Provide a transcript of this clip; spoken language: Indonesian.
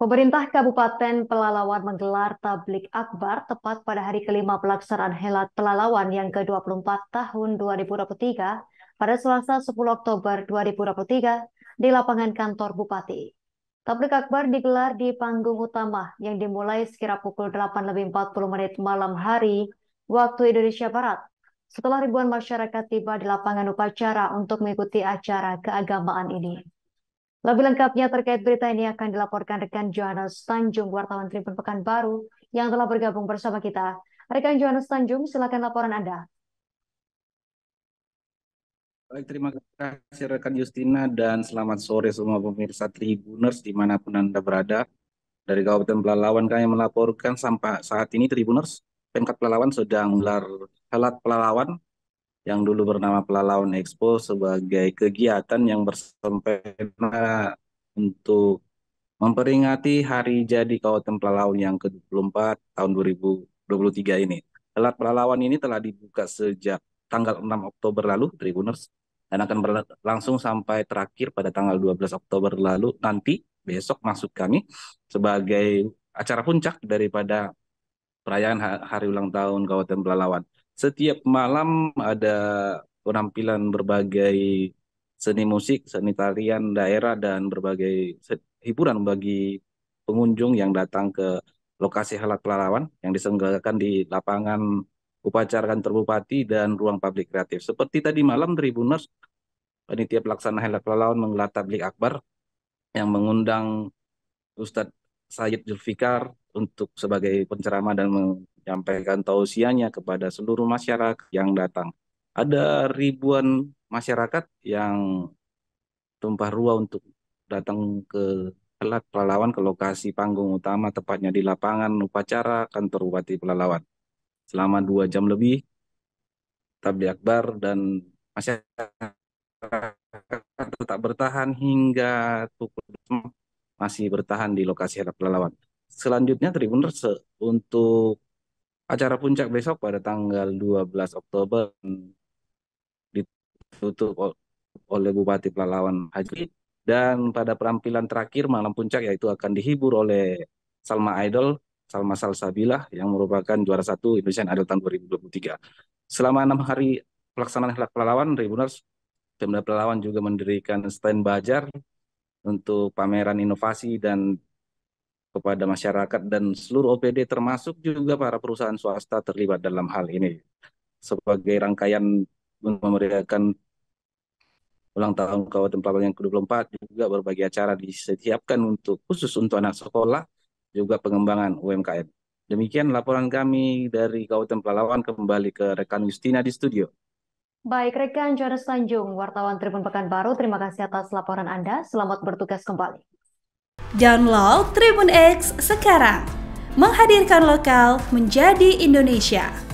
Pemerintah Kabupaten Pelalawan menggelar tablik akbar tepat pada hari kelima pelaksanaan Helat Pelalawan yang ke-24 tahun 2023 pada Selasa 10 Oktober 2023 di lapangan kantor Bupati. Tablik akbar digelar di panggung utama yang dimulai sekira pukul 8 lebih 40 menit malam hari waktu Indonesia Barat setelah ribuan masyarakat tiba di lapangan upacara untuk mengikuti acara keagamaan ini. Lebih lengkapnya terkait berita ini akan dilaporkan rekan Johannes Tanjung, wartawan Tribun Pekanbaru, yang telah bergabung bersama kita. Rekan Johannes Tanjung, silakan laporan Anda. Baik, terima kasih rekan Justina dan selamat sore semua pemirsa Tribuners dimanapun Anda berada. Dari Kabupaten Pelalawan kami melaporkan sampai saat ini Tribuners, Pemkat Pelalawan sedang gelar helat Pelalawan yang dulu bernama Pelalawan Expo sebagai kegiatan yang bersempena untuk memperingati hari jadi Kabupaten Pelalawan yang ke-24 tahun 2023 ini. Telat Pelalawan ini telah dibuka sejak tanggal 6 Oktober lalu, Tribuners, dan akan berlangsung sampai terakhir pada tanggal 12 Oktober lalu nanti besok masuk kami sebagai acara puncak daripada perayaan hari ulang tahun Kabupaten Pelalawan setiap malam ada penampilan berbagai seni musik, seni tarian daerah dan berbagai hiburan bagi pengunjung yang datang ke lokasi halak pelalawan yang diselenggarakan di lapangan upacara kantor bupati dan ruang publik kreatif. Seperti tadi malam Tribuners panitia pelaksana halak pelalawan menggelar tablik akbar yang mengundang Ustadz Sayyid Zulfikar untuk sebagai penceramah dan menyampaikan tausiahnya kepada seluruh masyarakat yang datang. Ada ribuan masyarakat yang tumpah ruah untuk datang ke alat Pelalawan ke lokasi panggung utama tepatnya di lapangan upacara kantor Bupati Pelalawan. Selama dua jam lebih, tabli akbar dan masyarakat tetap bertahan hingga pukul masih bertahan di lokasi hadap lawan. Selanjutnya Tribuners untuk acara puncak besok pada tanggal 12 Oktober ditutup oleh Bupati Pelalawan Haji dan pada perampilan terakhir malam puncak yaitu akan dihibur oleh Salma Idol Salma Salsabila yang merupakan juara satu Indonesian Idol tahun 2023. Selama enam hari pelaksanaan pelalawan, Tribuners Pemda Pelalawan juga mendirikan stand bajar untuk pameran inovasi dan kepada masyarakat dan seluruh OPD termasuk juga para perusahaan swasta terlibat dalam hal ini sebagai rangkaian memeriahkan ulang tahun Kabupaten Pelabuhan yang ke-24 juga berbagai acara disiapkan untuk khusus untuk anak sekolah juga pengembangan UMKM. Demikian laporan kami dari Kabupaten Pelawan kembali ke rekan Justina di studio. Baik, rekan Jonas Tanjung, wartawan Tribun Pekanbaru, terima kasih atas laporan Anda. Selamat bertugas kembali. Download Tribun X sekarang. Menghadirkan lokal menjadi Indonesia.